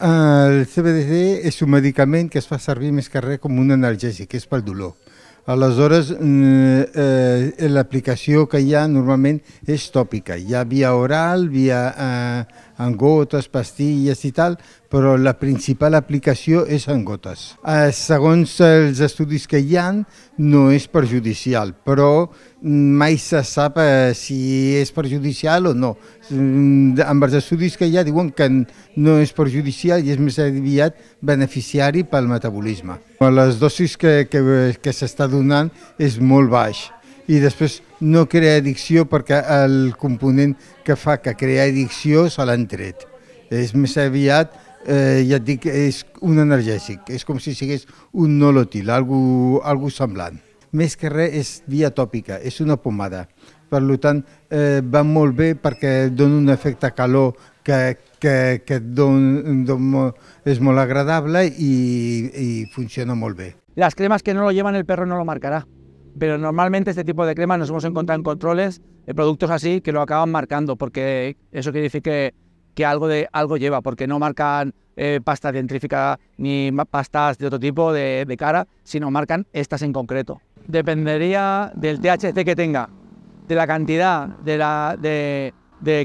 el CBD és un medicament que es fa servir més que res com un analgèsic, és pel dolor. Aleshores, mm, eh, eh, l'aplicació que hi ha normalment és tòpica. Hi ha via oral, via eh, en gotes, pastilles i tal, però la principal aplicació és en gotes. Eh, segons els estudis que hi han, no és perjudicial, però mm, mai se sap eh, si és perjudicial o no. Mm, amb els estudis que hi ha diuen que no és perjudicial i és més aviat beneficiari pel metabolisme. Les dosis que, que, que s'està donant és molt baix i després no crea addicció perquè el component que fa que crea addicció se l'han tret. És més aviat, eh, ja et dic, és un energèsic, és com si sigués un nolotil, algú, algú semblant. Més que res és via tòpica, és una pomada. Per tant, eh, va molt bé perquè dona un efecte calor que, que, que don, don, és molt agradable i, i funciona molt bé. Les cremes que no lo llevan el perro no lo marcarà. pero normalmente este tipo de crema nos hemos encontrado en controles de productos así que lo acaban marcando, porque eso quiere decir que, algo, de, algo lleva, porque no marcan eh, pasta dentrífica ni pastas de otro tipo de, cara, sino marcan estas en concreto. Dependería del THC que tenga, de la cantidad de,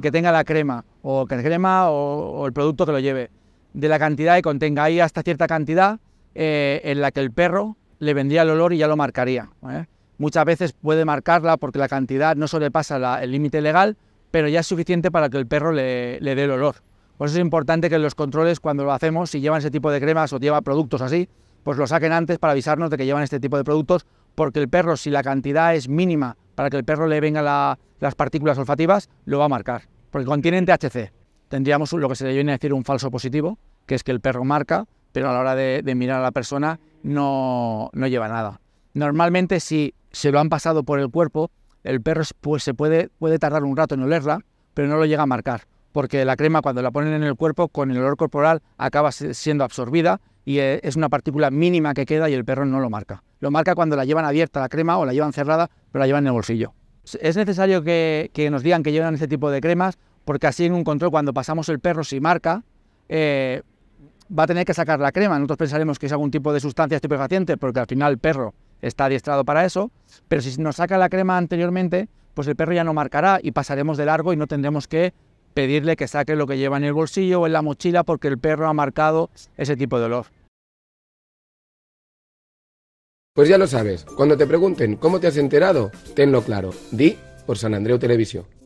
que tenga la crema, o que crema o, el producto que lo lleve, de la cantidad que contenga. ...ahí hasta cierta cantidad eh, en la que el perro le vendría el olor y ya lo marcaría. ¿eh? Muchas veces puede marcarla porque la cantidad no sobrepasa pasa el límite legal, pero ya es suficiente para que el perro le, dé el olor. Por eso es importante que los controles, cuando lo hacemos, si llevan ese tipo de cremas o lleva productos así, pues lo saquen antes para avisarnos de que llevan este tipo de productos, porque el perro, si la cantidad es mínima para que el perro le venga las partículas olfativas, lo va a marcar, porque contienen THC. Tendríamos lo que se le viene a decir un falso positivo, que es que el perro marca, pero a la hora de, mirar a la persona no lleva nada. Normalmente si se lo han pasado por el cuerpo, el perro pues, se puede, puede tardar un rato en olerla, pero no lo llega a marcar, porque la crema cuando la ponen en el cuerpo con el olor corporal acaba siendo absorbida y eh, es una partícula mínima que queda y el perro no lo marca. Lo marca cuando la llevan abierta la crema o la llevan cerrada, pero la llevan en el bolsillo. Es necesario que, nos digan que llevan este tipo de cremas, porque así en un control cuando pasamos el perro si marca, eh, va a tener que sacar la crema. Nosotros pensaremos que es algún tipo de sustancia estupefaciente, porque al final el perro está adiestrado para eso, pero si nos saca la crema anteriormente, pues el perro ya no marcará y pasaremos de largo y no tendremos que pedirle que saque lo que lleva en el bolsillo o en la mochila porque el perro ha marcado ese tipo de olor. Pues ya lo sabes, cuando te pregunten cómo te has enterado, tenlo claro. Di por San Andreu Televisión.